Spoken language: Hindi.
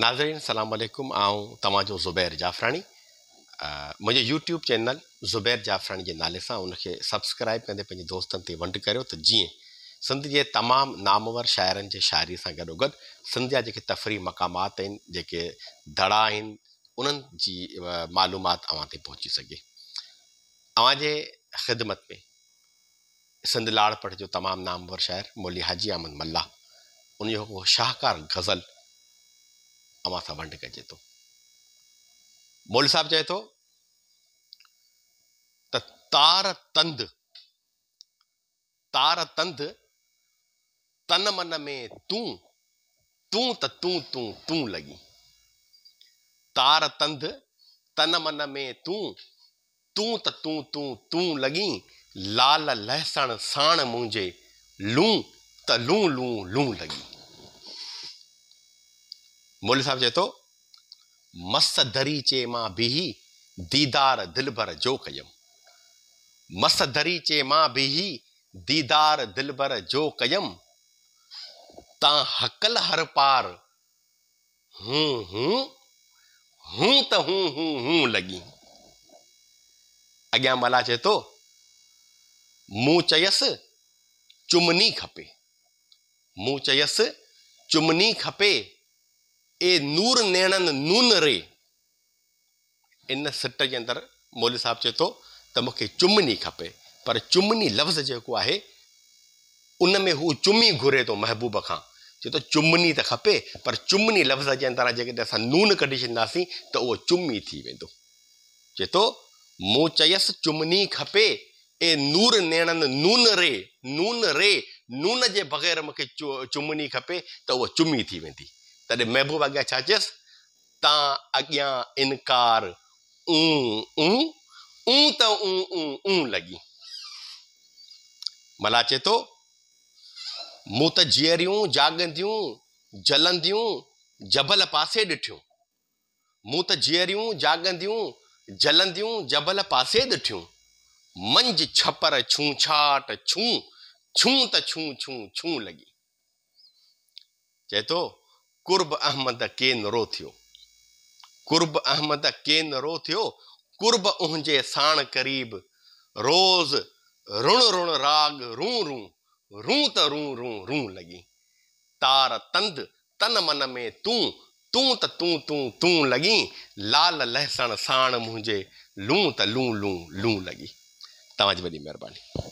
नाजरीन सलामकुम आऊं तव्हांजो ज़ुबैर जाफ़रानी मुझे यूट्यूब चैनल ज़ुबैर जाफ़रानी के नाले से उनके सब्सक्राइब कंदे दोस्त दोस्तनि ते वंड करियो त जीअं सिंध के तमाम नामवर शाइरनि जे शाइरी सां गॾोगॾु सिंध जा तफ़री मकाम आहिनि जेके धड़ा आहिनि उन्हनि जी मालूमात अवां ख़िदमत में सिंध लाड़पट जो तमाम नामवर शायर मोली हाजी अहमद मल्ला उनजो शाहकार गज़ल આમાં સાંભળને तो मोल साहब મોલ तो तार तंद तार तंद तन मन में तू तू त तू तू तू लगी तार तंद तन मन में तू तू त तू तू तू लगी लाल लहसण साण मुझे लू त लू लू लू लगी मोली साहब चए तो मस दरीचे मां बीही दीदार दिल भर जो कयमि मस दरीचे मां बीही दीदार दिल भर जो कयमि तव्हां हकल हर पार हूं हूं हूं त हूं हूं हूं लॻी अॻियां मला चए थो तो, मूं चयसि चुमनी खपे मूं चयसि चुमनी खपे ए नूर नेणन नून रे इन सिट के अंदर मोली साहब चए तो मुख्य चुमनी खपे पर चुमनी लफ़्ज़ जो है उन में हू चुमी घुरे तो महबूब का चए थो चुमनी त खपे पर चुमनी लफ़्ज़ के अंदर जेकॾहिं नून कटी छॾींदासीं तो वह चुमी थी वो चए थो चयस चुमनी खपे ए नूर नेणनि नून रे नून रे नून के बग़ैर मूंखे चु चुमनी खपे तो वह चुमी थी वेंदी तॾहिं महबूब अॻियां छा चयसि इनकार ऊं ऊं ऊं त ऊं ऊं ऊं लॻी मला चए थो मूं त जीअरियूं जागंदियूं जलंदियूं जबल पासे ॾिठियूं मूं त जीअरियूं जागंदियूं जलंदियूं जबल पासे ॾिठियूं मंझि छपर छूं छाट छूं छूं त छूं छूं छूं लॻी चए कुर्ब अहमद केन रो थियो कुर्ब अहमद केन रो थियो कुर्ब उह साण करीब रोज़ रुण रुण राग रू रू रू त रू रू रू लॻी तार तंद तन मन में तूं तूं त तूं तूं तूं लॻी लाल लहसण साण मुंहिंजे लू त लू लू लू लॻी तव्हांजी वॾी महिरबानी